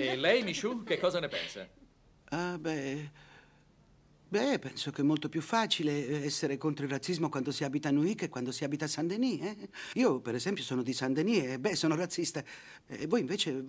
E lei, Michou, che cosa ne pensa? Ah, beh... Beh, penso che è molto più facile essere contro il razzismo quando si abita a Nui che quando si abita a Saint-Denis. Eh? Io, per esempio, sono di Saint-Denis e, beh, sono razzista. E voi invece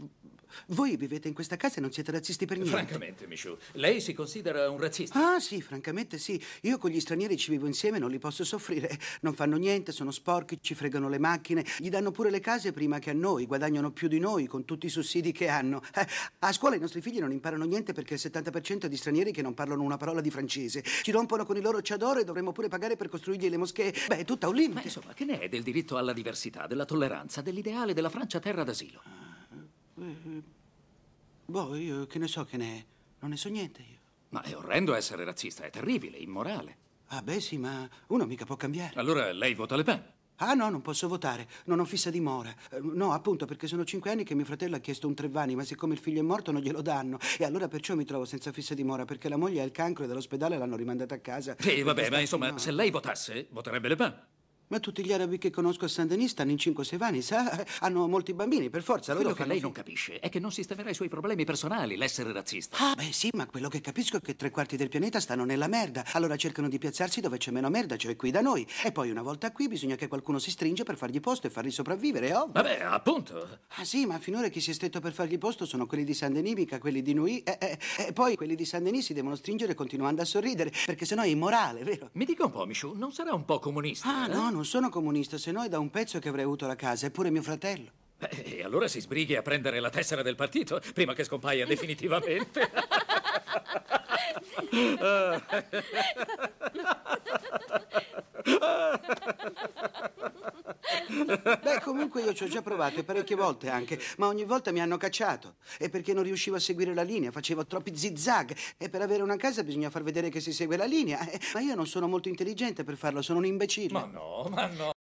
voi vivete in questa casa e non siete razzisti per niente. Francamente, Michou, lei si considera un razzista? Ah, sì, francamente sì. Io con gli stranieri ci vivo insieme, non li posso soffrire. Non fanno niente, sono sporchi, ci fregano le macchine, gli danno pure le case prima che a noi, guadagnano più di noi con tutti i sussidi che hanno. Eh, a scuola i nostri figli non imparano niente perché il 70% è di stranieri che non parlano una parola di francese. Ci rompono con il loro ciadoro e dovremmo pure pagare per costruirgli le moschee. Beh, è tutta un limite. Ma insomma, che ne è del diritto alla diversità, della tolleranza, dell'ideale della Francia terra d'asilo? Eh, eh, boh, io che ne so che ne è. Non ne so niente io. Ma è orrendo essere razzista, è terribile, immorale. Ah, beh, sì, ma uno mica può cambiare. Allora lei vota Le Pen? Ah, no, non posso votare, non ho fissa dimora. Eh, no, appunto, perché sono cinque anni che mio fratello ha chiesto un Trevani, ma siccome il figlio è morto non glielo danno. E allora perciò mi trovo senza fissa dimora, perché la moglie ha il cancro e dall'ospedale l'hanno rimandata a casa. Sì, vabbè, ma insomma, no. se lei votasse, voterebbe Le Pen. Ma tutti gli arabi che conosco a San Denis stanno in 5-6 anni, sa? Hanno molti bambini, per forza. Quello che lei non capisce è che non sistemerà i suoi problemi personali, l'essere razzista. Ah, beh sì, ma quello che capisco è che tre quarti del pianeta stanno nella merda. Allora cercano di piazzarsi dove c'è meno merda, cioè qui da noi. E poi una volta qui bisogna che qualcuno si stringe per fargli posto e farli sopravvivere, oh? Vabbè, appunto. Ah sì, ma finora chi si è stretto per fargli posto sono quelli di San Denis, mica quelli di Nui. E, eh, eh, eh poi quelli di San Denis si devono stringere continuando a sorridere, perché sennò è immorale, vero? Mi dica un po', Michou, non sarà un po' comunista? Ah, no, eh? no non sono comunista, se no è da un pezzo che avrei avuto la casa, eppure mio fratello. Beh, e allora si sbrighi a prendere la tessera del partito prima che scompaia definitivamente. banco io ci ho già provato parecchie volte anche, ma ogni volta mi hanno cacciato. E perché non riuscivo a seguire la linea, facevo troppi zigzag. E per avere una casa bisogna far vedere che si segue la linea. Eh, ma io non sono molto intelligente per farlo, sono un imbecille. Ma no, ma no.